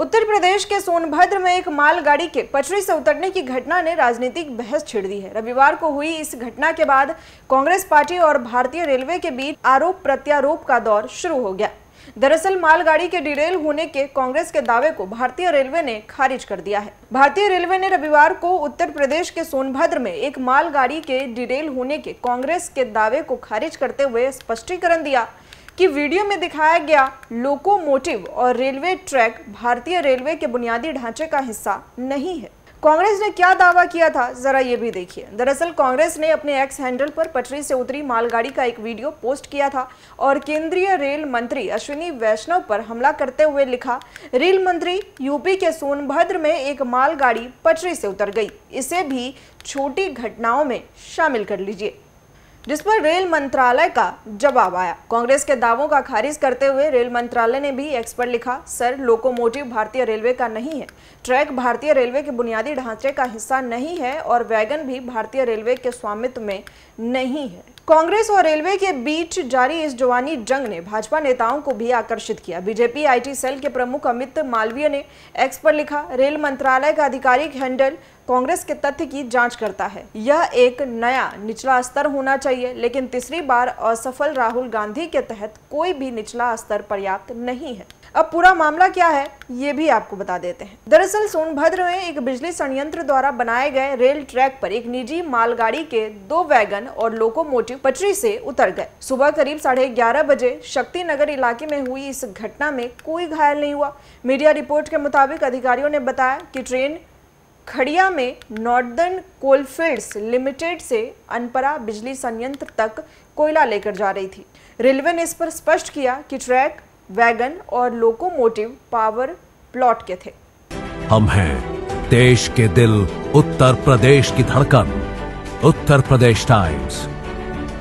उत्तर प्रदेश के सोनभद्र में एक मालगाड़ी के पटरी से उतरने की घटना ने राजनीतिक बहस छिड़ दी है रविवार को हुई इस घटना के बाद कांग्रेस पार्टी और भारतीय रेलवे के बीच आरोप प्रत्यारोप का दौर शुरू हो गया दरअसल मालगाड़ी के डिरेल होने के कांग्रेस के दावे को भारतीय रेलवे ने खारिज कर दिया है भारतीय रेलवे ने रविवार को उत्तर प्रदेश के सोनभद्र में एक मालगाड़ी के डिरेल होने के कांग्रेस के दावे को खारिज करते हुए स्पष्टीकरण दिया कि वीडियो में दिखाया गया लोकोमोटिव और रेलवे ट्रैक भारतीय रेलवे के बुनियादी ढांचे का हिस्सा नहीं है कांग्रेस ने क्या दावा किया था जरा ये भी देखिए दरअसल कांग्रेस ने अपने एक्स हैंडल पर पटरी से उतरी मालगाड़ी का एक वीडियो पोस्ट किया था और केंद्रीय रेल मंत्री अश्विनी वैष्णव पर हमला करते हुए लिखा रेल मंत्री यूपी के सोनभद्र में एक मालगाड़ी पटरी से उतर गई इसे भी छोटी घटनाओं में शामिल कर लीजिए जिस पर रेल मंत्रालय का जवाब आया कांग्रेस के दावों का खारिज करते हुए रेल मंत्रालय ने भी एक्सपर्ट लिखा सर लोकोमोटिव भारतीय रेलवे का नहीं है ट्रैक भारतीय रेलवे के बुनियादी ढांचे का हिस्सा नहीं है और वैगन भी भारतीय रेलवे के स्वामित्व में नहीं है कांग्रेस और रेलवे के बीच जारी इस जवानी जंग ने भाजपा नेताओं को भी आकर्षित किया बीजेपी आईटी सेल के प्रमुख अमित मालवीय ने एक्स पर लिखा रेल मंत्रालय का आधिकारिक हैंडल कांग्रेस के तथ्य की जांच करता है यह एक नया निचला स्तर होना चाहिए लेकिन तीसरी बार असफल राहुल गांधी के तहत कोई भी निचला स्तर पर्याप्त नहीं है अब पूरा मामला क्या है ये भी आपको बता देते हैं दरअसल सोनभद्र में एक बिजली संयंत्र द्वारा बनाए गए रेल ट्रैक पर एक निजी मालगाड़ी के दो वैगन और लोकोमोटिव पटरी से उतर गए सुबह करीब साढ़े ग्यारह बजे शक्ति नगर इलाके में हुई इस घटना में कोई घायल नहीं हुआ मीडिया रिपोर्ट के मुताबिक अधिकारियों ने बताया की ट्रेन खड़िया में नॉर्दर्न कोलफील्ड्स लिमिटेड से अनपरा बिजली संयंत्र तक कोयला लेकर जा रही थी रेलवे ने इस पर स्पष्ट किया कि ट्रैक वैगन और लोकोमोटिव पावर प्लॉट के थे हम हैं देश के दिल उत्तर प्रदेश की धड़कन उत्तर प्रदेश टाइम्स